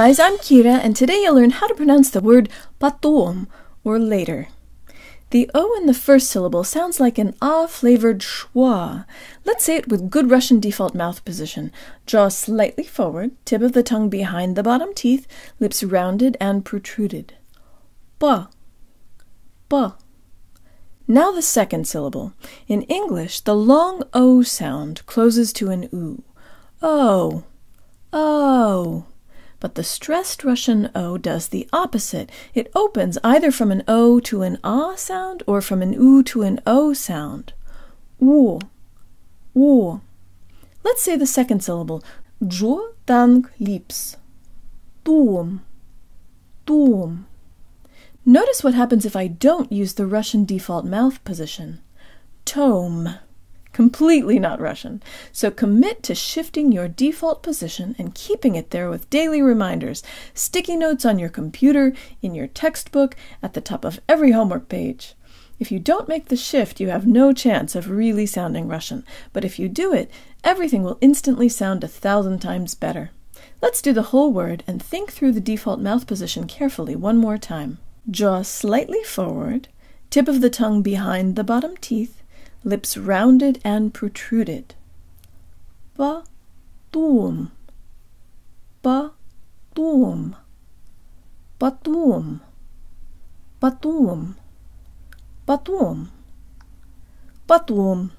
guys, I'm Kira, and today you'll learn how to pronounce the word patuom, or later. The O in the first syllable sounds like an ah flavored schwa. Let's say it with good Russian default mouth position. Jaw slightly forward, tip of the tongue behind the bottom teeth, lips rounded and protruded. Ba. Ba. Now the second syllable. In English, the long O sound closes to an oo. Oh. Oh. But the stressed Russian O does the opposite. It opens either from an O to an A sound or from an U to an O sound. Wo, wo. Let's say the second syllable. Jo tang lips. Dum, dum. Notice what happens if I don't use the Russian default mouth position. Tome completely not Russian. So commit to shifting your default position and keeping it there with daily reminders, sticky notes on your computer, in your textbook, at the top of every homework page. If you don't make the shift, you have no chance of really sounding Russian. But if you do it, everything will instantly sound a thousand times better. Let's do the whole word and think through the default mouth position carefully one more time. Jaw slightly forward, tip of the tongue behind the bottom teeth, lips rounded and protruded. Ba doom. Ba doom. Batum. Batum. Batum. Batum.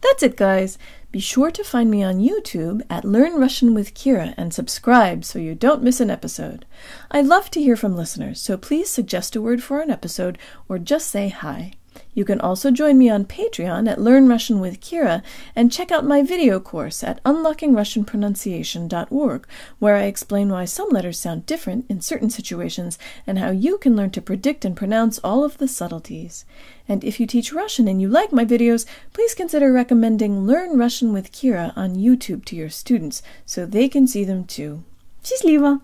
That's it, guys. Be sure to find me on YouTube at Learn Russian with Kira and subscribe so you don't miss an episode. I love to hear from listeners, so please suggest a word for an episode or just say hi. You can also join me on Patreon at Learn Russian with Kira and check out my video course at unlockingrussianpronunciation.org, where I explain why some letters sound different in certain situations and how you can learn to predict and pronounce all of the subtleties. And if you teach Russian and you like my videos, please consider recommending Learn Russian with Kira on YouTube to your students so they can see them too. Счастливо!